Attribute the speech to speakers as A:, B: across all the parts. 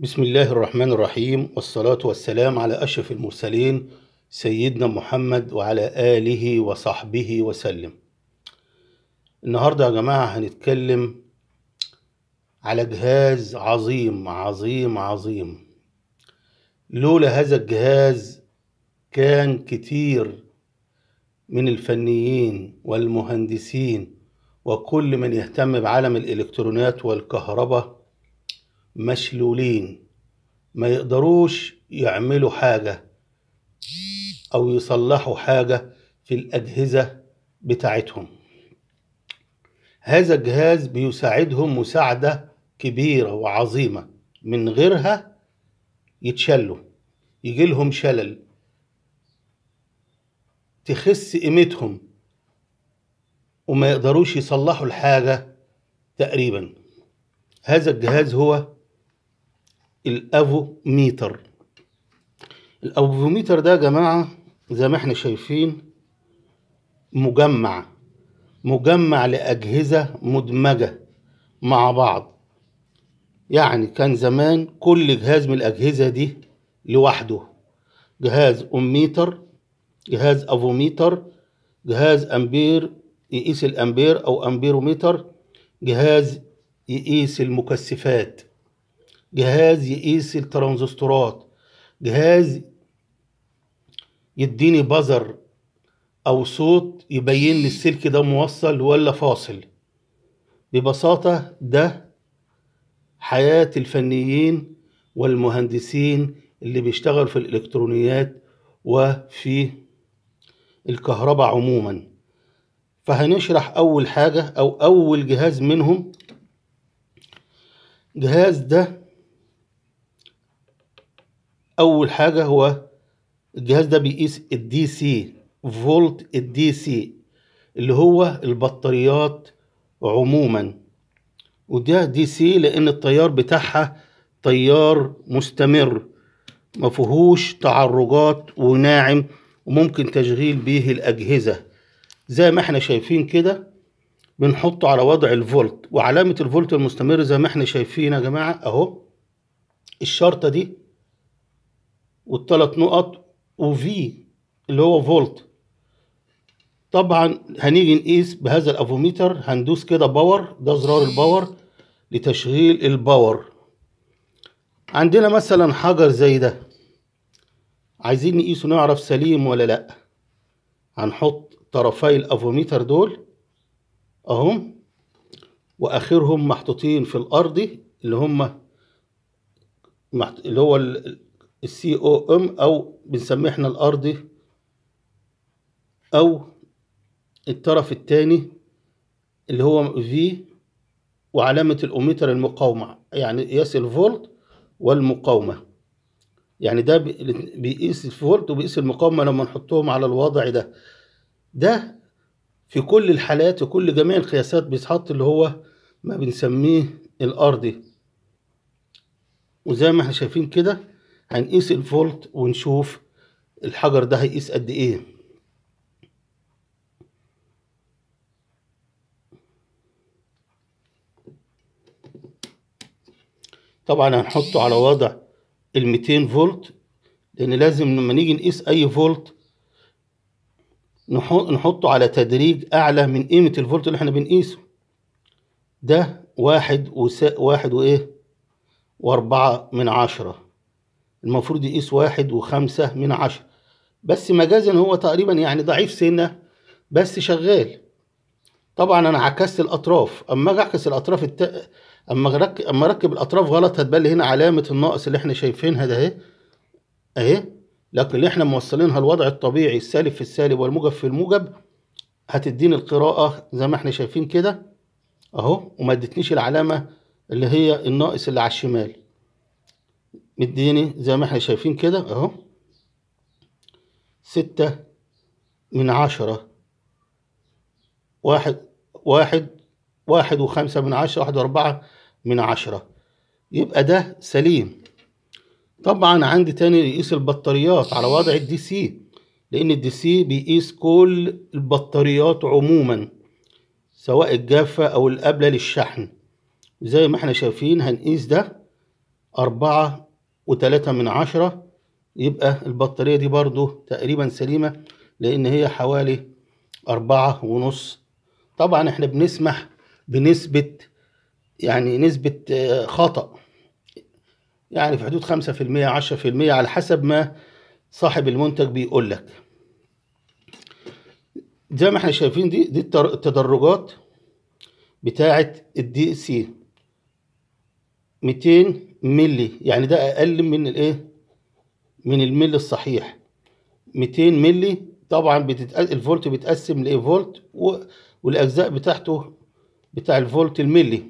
A: بسم الله الرحمن الرحيم والصلاة والسلام على أشرف المرسلين سيدنا محمد وعلى آله وصحبه وسلم النهاردة يا جماعة هنتكلم على جهاز عظيم عظيم عظيم لولا هذا الجهاز كان كتير من الفنيين والمهندسين وكل من يهتم بعالم الإلكترونيات والكهرباء مشلولين ما يقدروش يعملوا حاجة أو يصلحوا حاجة في الأجهزة بتاعتهم هذا الجهاز بيساعدهم مساعدة كبيرة وعظيمة من غيرها يتشلوا يجيلهم شلل تخس قيمتهم وما يقدروش يصلحوا الحاجة تقريبا هذا الجهاز هو الافوميتر الافوميتر ده يا جماعه زي ما احنا شايفين مجمع مجمع لاجهزه مدمجه مع بعض يعني كان زمان كل جهاز من الاجهزه دي لوحده جهاز اميتر جهاز افوميتر جهاز امبير يقيس الامبير او امبيروميتر جهاز يقيس المكثفات جهاز يقيس الترانزستورات جهاز يديني بزر او صوت يبين لي السلك ده موصل ولا فاصل ببساطة ده حياة الفنيين والمهندسين اللي بيشتغلوا في الالكترونيات وفي الكهرباء عموما فهنشرح اول حاجة او اول جهاز منهم جهاز ده اول حاجه هو الجهاز ده بيقيس الدي سي فولت الدي سي اللي هو البطاريات عموما وده دي سي لان التيار بتاعها تيار مستمر ما فيهوش تعرجات وناعم وممكن تشغيل به الاجهزه زي ما احنا شايفين كده بنحطه على وضع الفولت وعلامه الفولت المستمر زي ما احنا شايفين يا جماعه اهو الشرطه دي والتلات نقط وفي اللي هو فولت طبعا هنيجي نقيس بهذا الافوميتر هندوس كده باور ده زرار الباور لتشغيل الباور عندنا مثلا حجر زي ده عايزين نقيسه نعرف سليم ولا لا هنحط طرفي الافوميتر دول اهم واخرهم محطوطين في الارض اللي هم اللي هو السي او ام او بنسميه احنا الارضي او الطرف الثاني اللي هو في وعلامة الأوميتر المقاومة يعني قياس الفولت والمقاومة يعني ده بيقيس الفولت وبيقيس المقاومة لما نحطهم على الوضع ده ده في كل الحالات وكل جميع القياسات بيتحط اللي هو ما بنسميه الأرضي وزي ما احنا شايفين كده هنقيس الفولت ونشوف الحجر ده هيقيس قد ايه طبعا هنحطه على وضع ال 200 فولت لان لازم لما نيجي نقيس اي فولت نحطه على تدريج اعلى من قيمه الفولت اللي احنا بنقيسه ده واحد وس... واحد وايه واربعة من عشرة المفروض يقيس واحد وخمسة من عشرة بس مجازا هو تقريبا يعني ضعيف سنة بس شغال طبعا انا عكست الاطراف اما اجي اعكس الاطراف الت... اما رك... اما اركب الاطراف غلط هتبان لي هنا علامه الناقص اللي احنا شايفينها ده اهي اهي لكن اللي احنا موصلينها الوضع الطبيعي السالب في السالب والموجب في الموجب هتديني القراءه زي ما احنا شايفين كده اهو وما ادتنيش العلامه اللي هي الناقص اللي على الشمال مديني زي ما احنا شايفين كده اهو ستة من عشرة واحد واحد واحد وخمسة من عشرة واحد وأربعة من عشرة يبقى ده سليم طبعا عندي تاني يقيس البطاريات على وضع الدي سي لأن الدي سي بيقيس كل البطاريات عموما سواء الجافة أو القابلة للشحن زي ما احنا شايفين هنقيس ده أربعة وتلاتة من عشرة يبقى البطارية دي برضو تقريبا سليمة لأن هي حوالي أربعة ونص طبعا احنا بنسمح بنسبة يعني نسبة آه، خطأ يعني في حدود خمسة في المية عشرة في المية على حسب ما صاحب المنتج بيقول لك زي ما احنا شايفين دي دي التدرجات بتاعة الدي سي 200 ملي يعني ده اقل من الايه من الملي الصحيح 200 ملي طبعا بتتقل الفولت بيتقسم لايه فولت و... والاجزاء بتاعته بتاع الفولت الملي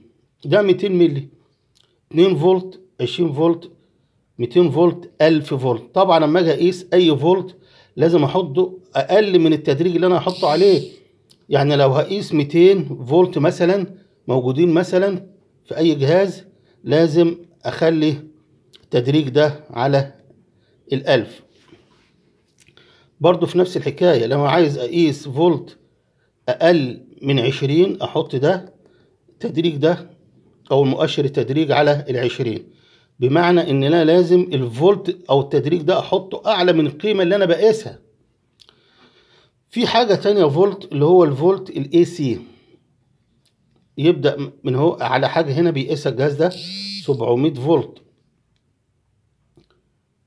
A: ده 200 ملي 2 فولت 20 فولت 200 فولت 1000 فولت طبعا اما اجي اقيس اي فولت لازم احطه اقل من التدريج اللي انا هحطه عليه يعني لو هقيس 200 فولت مثلا موجودين مثلا في اي جهاز لازم أخلي التدريج ده على الألف برضو في نفس الحكاية لو عايز أقيس فولت أقل من عشرين أحط ده تدريج ده أو المؤشر التدريج على العشرين بمعنى إن أنا لازم الفولت أو التدريج ده أحطه أعلى من القيمة اللي أنا بقيسها في حاجة تانية فولت اللي هو الفولت الاي سي يبدأ من هو على حاجة هنا بيقيسها الجهاز ده 700 فولت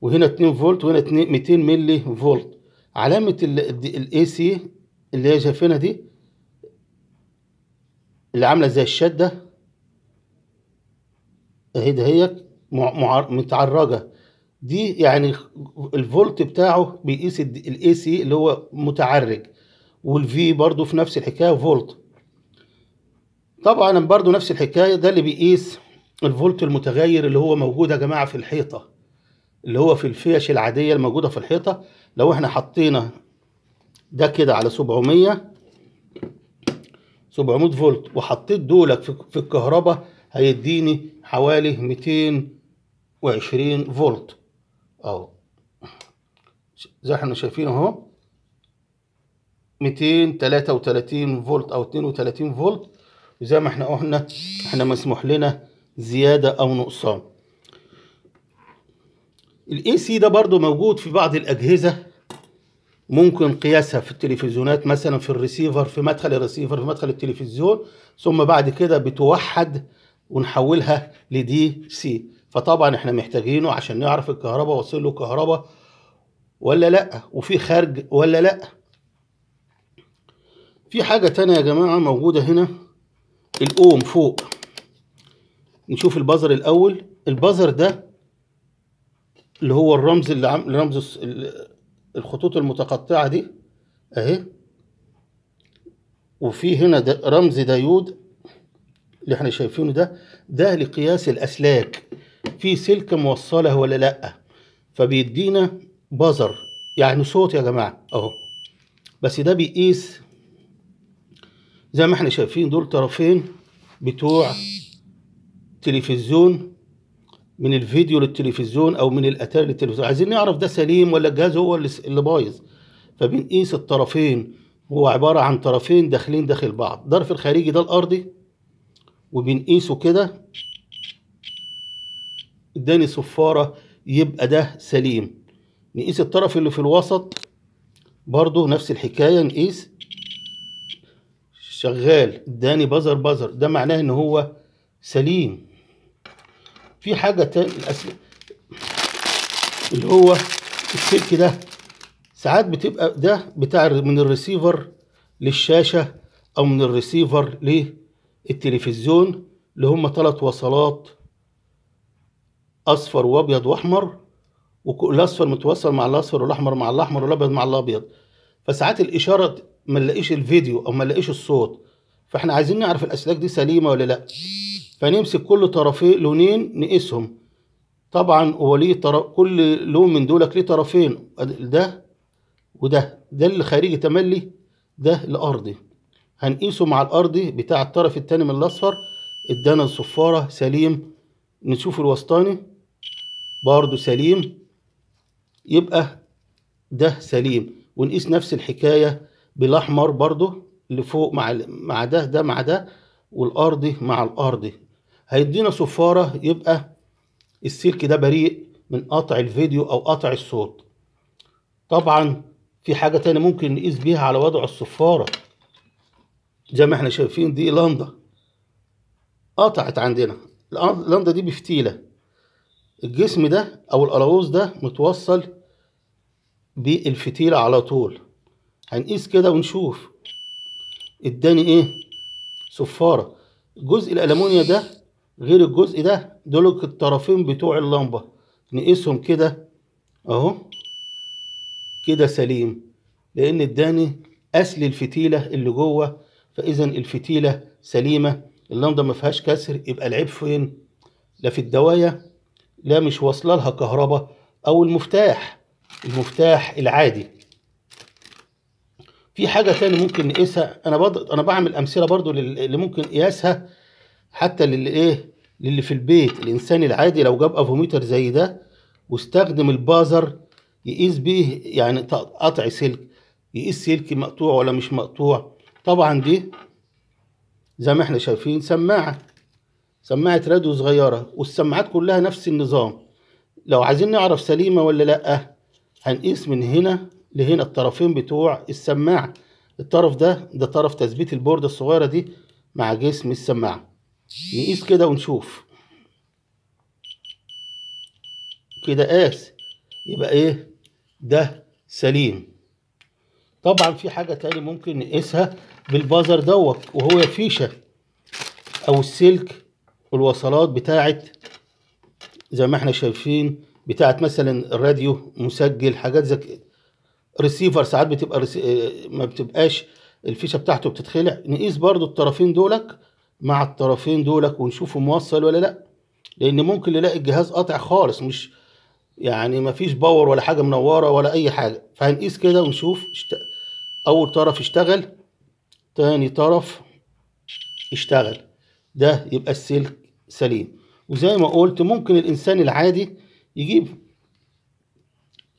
A: وهنا 2 فولت وهنا 200 ملي فولت علامة الاي سي اللي هي شايفينها دي اللي عاملة زي الشدة اهي ده دهيت متعرجة دي يعني الفولت بتاعه بيقيس الاي سي اللي هو متعرج والفي برضو في نفس الحكاية فولت طبعا برضو نفس الحكاية ده اللي بيقيس الفولت المتغير اللي هو موجود يا جماعه في الحيطه اللي هو في الفيش العاديه الموجوده في الحيطه لو احنا حطينا ده كده على 700 700 فولت وحطيت دولك في الكهرباء هيديني حوالي 220 فولت اهو زي احنا شايفين اهو 233 فولت او 32 فولت وزي ما احنا قلنا احنا مسموح لنا زيادة أو نقصان الاي سي ده برضو موجود في بعض الأجهزة ممكن قياسها في التلفزيونات مثلا في الريسيفر في مدخل الريسيفر في مدخل التلفزيون ثم بعد كده بتوحد ونحولها لدي سي فطبعا احنا محتاجينه عشان نعرف الكهرباء واصل له كهرباء ولا لا وفي خارج ولا لا في حاجة تانية يا جماعة موجودة هنا الأوم فوق نشوف البازر الاول البازر ده اللي هو الرمز اللي عم رمز الخطوط المتقطعه دي اهي وفي هنا ده رمز دايود اللي احنا شايفينه ده ده لقياس الاسلاك في سلك موصله ولا لا فبيدينا بازر يعني صوت يا جماعه اهو بس ده بيقيس زي ما احنا شايفين دول طرفين بتوع التلفزيون من الفيديو للتلفزيون او من الاتاري للتلفزيون عايزين نعرف ده سليم ولا الجهاز هو اللي بايظ فبنقيس الطرفين هو عباره عن طرفين داخلين داخل بعض الظرف الخارجي ده الارضي وبنقيسه كده اداني صفاره يبقى ده سليم نقيس الطرف اللي في الوسط برضه نفس الحكايه نقيس شغال اداني بزر بزر ده معناه ان هو سليم في حاجة تاني اللي هو السلك ده ساعات بتبقى ده بتاع من الريسيفر للشاشة أو من الريسيفر للتلفزيون اللي هم ثلاث وصلات أصفر وأبيض وأحمر والأصفر متوصل مع الأصفر والأحمر مع الأحمر والأبيض مع الأبيض فساعات الإشارة ما نلاقيش الفيديو أو ما نلاقيش الصوت فإحنا عايزين نعرف الأسلاك دي سليمة ولا لأ فنمسك كل طرفين لونين نقيسهم طبعا هو ليه طرف كل لون من دولك ليه طرفين ده وده ده اللي خارجي تملي ده الارضي هنقيسه مع الارضي بتاع الطرف التاني من الاصفر ادانا الصفاره سليم نشوف الوسطاني برضه سليم يبقى ده سليم ونقيس نفس الحكايه بالاحمر برضو اللي مع مع ده ده مع ده والارضي مع الارضي هيدينا صفارة يبقى السلك ده بريء من قطع الفيديو أو قطع الصوت طبعا في حاجة تانية ممكن نقيس بيها على وضع الصفارة زي ما احنا شايفين دي لندا قطعت عندنا اللندا دي بفتيلة الجسم ده أو القلاوز ده متوصل بالفتيلة على طول هنقيس كده ونشوف اداني ايه صفارة جزء الألمونيا ده غير الجزء ده دول الطرفين بتوع اللمبة نقيسهم كده اهو كده سليم لان اداني اصل الفتيلة اللي جوه فاذا الفتيلة سليمة اللمبة ما فيهاش كسر يبقى العيب فين لا في الدواية لا مش واصله لها كهرباء او المفتاح المفتاح العادي في حاجة تاني ممكن نقيسها أنا بض... أنا بعمل أمثلة برضو اللي ممكن قياسها حتى للإيه للي في البيت الإنسان العادي لو جاب أفوميتر زي ده واستخدم البازر يقيس بيه يعني قطع سلك يقيس سلك مقطوع ولا مش مقطوع طبعا دي زي ما احنا شايفين سماعة سماعة راديو صغيرة والسماعات كلها نفس النظام لو عايزين نعرف سليمة ولا لأ هنقيس من هنا لهنا الطرفين بتوع السماعة الطرف ده ده طرف تثبيت البوردة الصغيرة دي مع جسم السماعة نقيس كده ونشوف كده قاس يبقى ايه ده سليم طبعا في حاجه تاني ممكن نقيسها بالبازر دوت وهو فيشه او السلك والوصلات بتاعه زي ما احنا شايفين بتاعه مثلا الراديو مسجل حاجات زي ريسيفر ساعات بتبقى رسي... ما بتبقاش الفيشه بتاعته بتتخلع نقيس برضو الطرفين دولك مع الطرفين دولك ونشوفه موصل ولا لا لان ممكن نلاقي الجهاز قاطع خالص مش يعني مفيش باور ولا حاجه منوره ولا اي حاجه فهنقيس كده ونشوف اشت... اول طرف اشتغل تاني طرف اشتغل ده يبقى السلك سليم وزي ما قلت ممكن الانسان العادي يجيب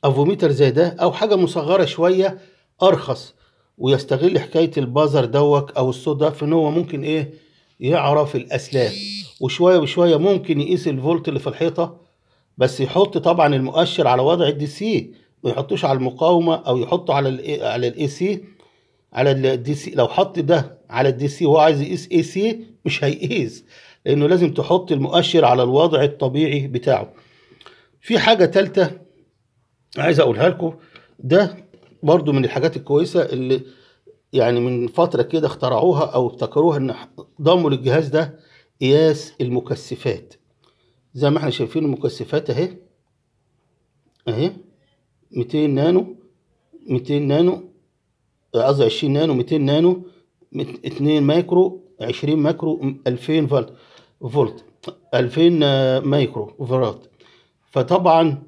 A: افوميتر زي ده او حاجه مصغره شويه ارخص ويستغل حكايه البازر دوك او الصوت ده في ان هو ممكن ايه يعرف الاسلاك وشويه وشويه ممكن يقيس الفولت اللي في الحيطه بس يحط طبعا المؤشر على وضع الدي سي ما يحطوش على المقاومه او يحطه على ال على الاي سي على الدي سي لو حط ده على الدي سي وهو عايز يقيس اي سي مش هيقيس لانه لازم تحط المؤشر على الوضع الطبيعي بتاعه في حاجه ثالثه عايز اقولها لكم ده برضو من الحاجات الكويسه اللي يعني من فترة كده اخترعوها أو ابتكروها إن ضموا للجهاز ده قياس المكثفات زي ما احنا شايفين المكثفات أهي أهي 200 نانو 200 نانو قصدي 20 نانو 200 نانو 2 مايكرو 20 مايكرو 2000 فولت فولت 2000 مايكرو فولت فطبعا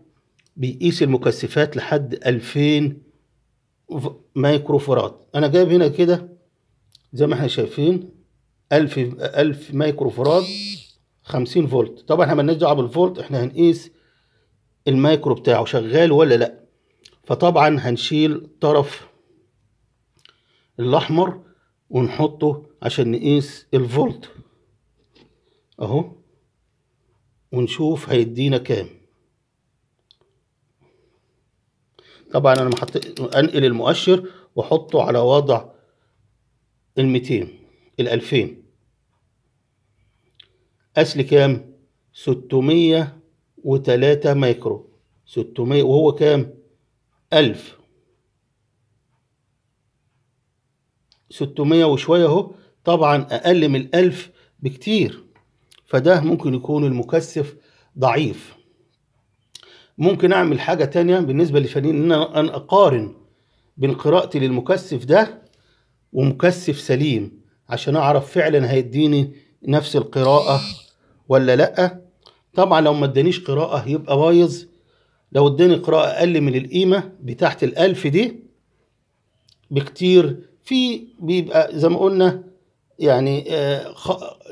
A: بيقيس المكثفات لحد 2000 مايكروفراد انا جايب هنا كده زي ما احنا شايفين 1000 1000 مايكروفراد 50 فولت طبعا احنا مالناش دعوه بالفولت احنا هنقيس المايكرو بتاعه شغال ولا لا فطبعا هنشيل طرف الاحمر ونحطه عشان نقيس الفولت اهو ونشوف هيدينا كام طبعا انا محط... انقل المؤشر واحطه على وضع ال 200 ال 2000 قاس كام 603 مايكرو 600 وهو كام 1000 600 وشويه اهو طبعا اقل من ال 1000 بكتير فده ممكن يكون المكثف ضعيف ممكن اعمل حاجه تانية بالنسبه للفنانين ان انا اقارن بين قراءتي للمكثف ده ومكثف سليم عشان اعرف فعلا هيديني نفس القراءه ولا لا طبعا لو ما ادانيش قراءه يبقى بايظ لو اداني قراءه اقل من القيمه بتاعت الالف دي بكتير في بيبقى زي ما قلنا يعني آه،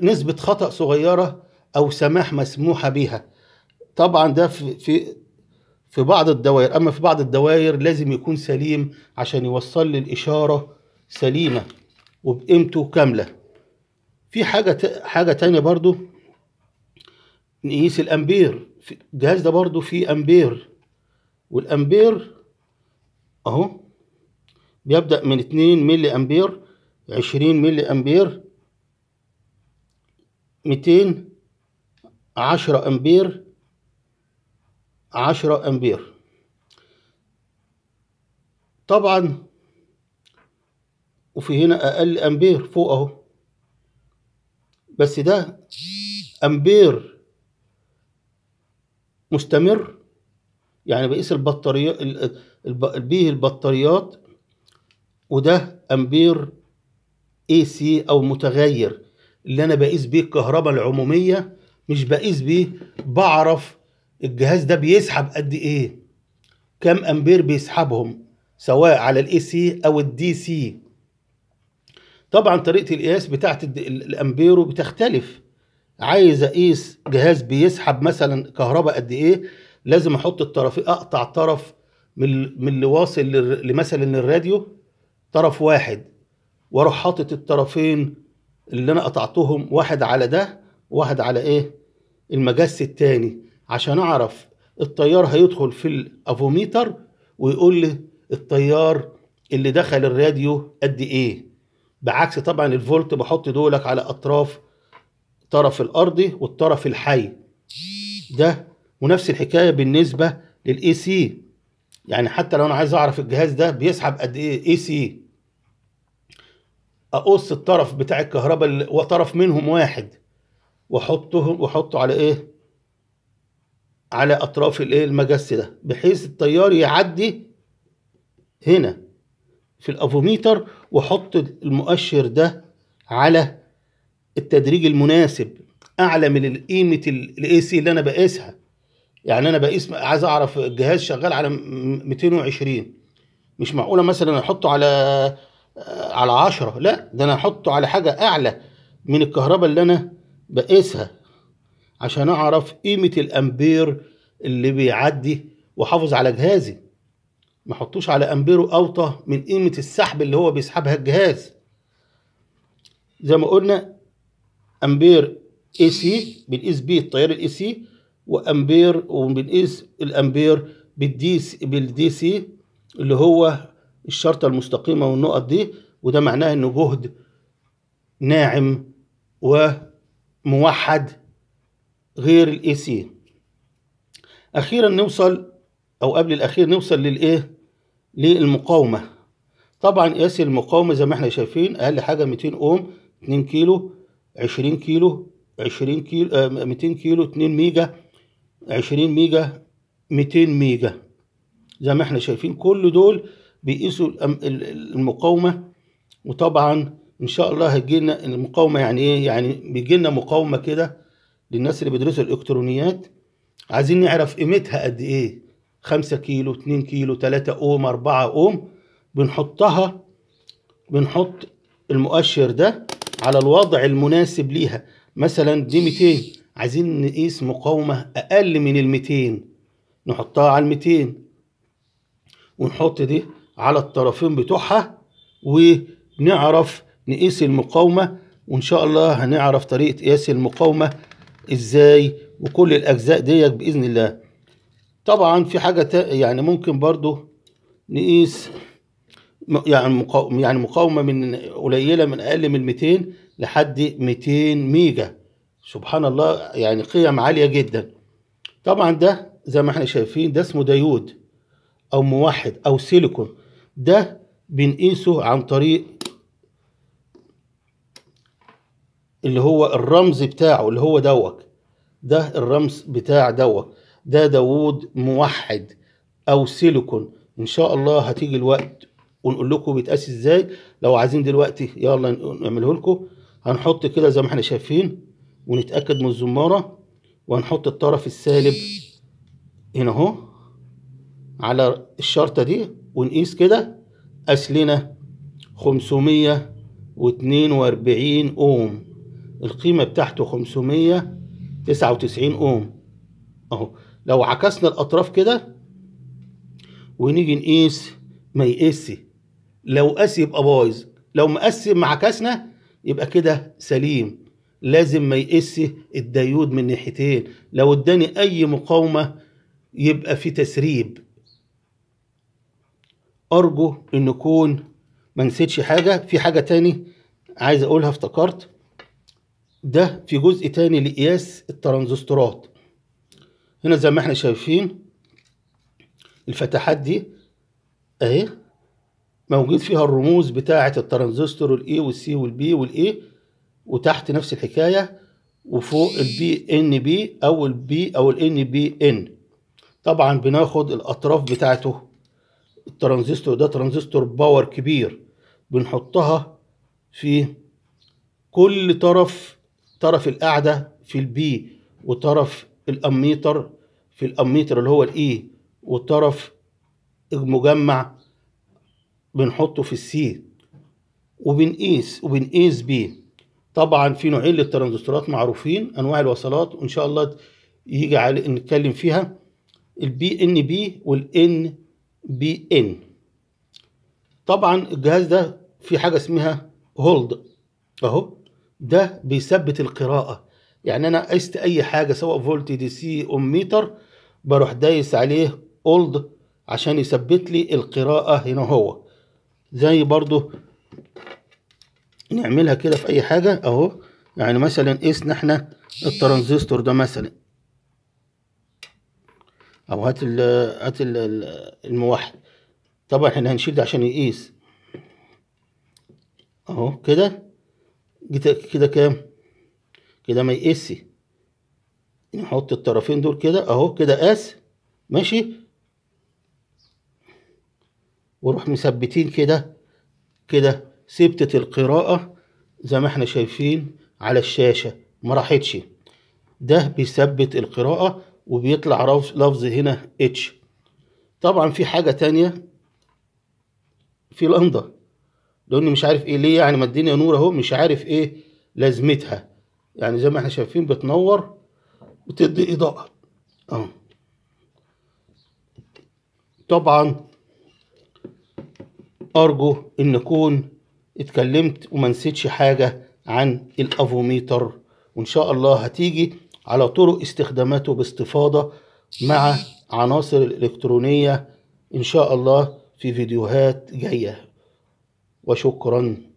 A: نسبه خطا صغيره او سماح مسموحه بيها طبعا ده في في بعض الدوائر أما في بعض الدوائر لازم يكون سليم عشان يوصل لي الإشارة سليمة وبقيمته كاملة في حاجة حاجة تانية برضو نقيس الأمبير الجهاز ده برضو فيه أمبير والأمبير أهو بيبدأ من 2 ملي أمبير 20 ملي أمبير 200 10 أمبير 10 أمبير طبعا وفي هنا أقل أمبير فوق أهو بس ده أمبير مستمر يعني بقيس البطاريات بيه البطاريات وده أمبير اي سي أو متغير اللي أنا بقيس بيه الكهرباء العمومية مش بقيس بيه بعرف الجهاز ده بيسحب قد ايه كم امبير بيسحبهم سواء على الاي سي او الدي سي طبعا طريقه القياس بتاعه الامبيرو بتختلف عايز اقيس جهاز بيسحب مثلا كهرباء قد ايه لازم احط الطرفين اقطع طرف من من اللي واصل لمثلا الراديو طرف واحد واروح حاطط الطرفين اللي انا قطعتهم واحد على ده واحد على ايه المجس التاني عشان اعرف التيار هيدخل في الافوميتر ويقول لي التيار اللي دخل الراديو قد ايه بعكس طبعا الفولت بحط دولك على اطراف طرف الارضي والطرف الحي ده ونفس الحكايه بالنسبه للاي سي يعني حتى لو انا عايز اعرف الجهاز ده بيسحب قد ايه اي سي اقص الطرف بتاع الكهرباء وطرف منهم واحد واحطهم واحطه على ايه على اطراف الايه المجس ده بحيث التيار يعدي هنا في الافوميتر واحط المؤشر ده على التدريج المناسب اعلى من قيمه الاي سي اللي انا بقيسها يعني انا بقيس عايز اعرف الجهاز شغال على 220 مش معقوله مثلا احطه على آه، على 10 لا ده انا احطه على حاجه اعلى من الكهرباء اللي انا بقيسها عشان اعرف قيمه الامبير اللي بيعدي واحافظ على جهازي ما احطوش على امبيره اوطى من قيمه السحب اللي هو بيسحبها الجهاز زي ما قلنا امبير اي سي بنقيس بيه التيار الاي سي وامبير وبنقيس الامبير بالدي بالدي سي اللي هو الشرطه المستقيمه والنقط دي وده معناه انه جهد ناعم وموحد غير الاي سي اخيرا نوصل او قبل الاخير نوصل للايه للمقاومه طبعا قياس المقاومه زي ما احنا شايفين اقل حاجه 200 اوم 2 كيلو 20 كيلو 20 كيلو 200 آه، كيلو 2 ميجا 20 ميجا 200 ميجا زي ما احنا شايفين كل دول بيقيسوا المقاومه وطبعا ان شاء الله هتجي لنا المقاومه يعني ايه يعني بيجي لنا مقاومه كده للناس اللي بيدرسوا الالكترونيات عايزين نعرف قيمتها قد ايه 5 كيلو 2 كيلو 3 اوم 4 اوم بنحطها بنحط المؤشر ده على الوضع المناسب ليها مثلا دي 200 عايزين نقيس مقاومة أقل من ال 200 نحطها على ال 200 ونحط دي على الطرفين بتوعها ونعرف نقيس المقاومة وإن شاء الله هنعرف طريقة قياس المقاومة ازاي وكل الاجزاء ديت باذن الله طبعا في حاجه يعني ممكن برضو نقيس يعني يعني مقاومه من قليله من اقل من 200 لحد 200 ميجا سبحان الله يعني قيم عاليه جدا طبعا ده زي ما احنا شايفين ده اسمه ديود او موحد او سيليكون ده بنقيسه عن طريق اللي هو الرمز بتاعه اللي هو دوك ده الرمز بتاع دوك ده داوود موحد او سيليكون ان شاء الله هتيجي الوقت ونقول لكم بيتقاس ازاي لو عايزين دلوقتي يلا نعمله لكم هنحط كده زي ما احنا شايفين ونتاكد من الزماره وهنحط الطرف السالب هنا اهو على الشرطه دي ونقيس كده قاس لنا 542 اوم القيمة بتاعته 599 اوم اهو لو عكسنا الاطراف كده ونيجي نقيس ما يقيس لو قاس يبقى بايظ لو مقاس ما عكسنا يبقى كده سليم لازم ما يقيس الديود من ناحيتين لو اداني اي مقاومه يبقى في تسريب ارجو ان اكون ما نسيتش حاجه في حاجه تاني عايز اقولها افتكرت ده في جزء تاني لقياس الترانزستورات هنا زي ما احنا شايفين الفتحات دي اهي موجود فيها الرموز بتاعة الترانزستور الاي والسي والبي والاي وتحت نفس الحكاية وفوق البي ان بي او البي او الان بي ان طبعا بناخد الاطراف بتاعته الترانزستور ده ترانزستور باور كبير بنحطها في كل طرف طرف القاعدة في البي وطرف الأميتر في الأميتر اللي هو الإي e وطرف المجمع بنحطه في السي وبنقيس وبنقيس بيه طبعا في نوعين للترانزستورات معروفين انواع الوصلات وان شاء الله يجي على نتكلم فيها البي ان بي والان بي ان طبعا الجهاز ده في حاجه اسمها هولد اهو ده بيثبت القراءة يعني أنا قست أي حاجة سواء فولت دي سي ميتر بروح دايس عليه أولد عشان يثبت لي القراءة هنا هو زي برضو نعملها كده في أي حاجة أهو يعني مثلا قسنا احنا الترانزستور ده مثلا أو هات ال هات الموحد طبعا احنا هنشيل ده عشان يقيس أهو كده جيت كده كام كده ما يقسي يعني نحط الطرفين دول كده اهو كده قاس ماشي وروح مثبتين كده كده ثبتت القراءة زي ما احنا شايفين على الشاشة ما راحتش ده بيثبت القراءة وبيطلع لفظ هنا اتش طبعا في حاجة تانية في لندن لاني مش عارف ايه ليه يعني ما الدنيا نور اهو مش عارف ايه لازمتها يعني زي ما احنا شايفين بتنور وتدي اضاءه اه طبعا ارجو ان اكون اتكلمت وما نسيتش حاجه عن الافوميتر وان شاء الله هتيجي على طرق استخداماته باستفاضه مع عناصر الالكترونيه ان شاء الله في فيديوهات جايه وشكرا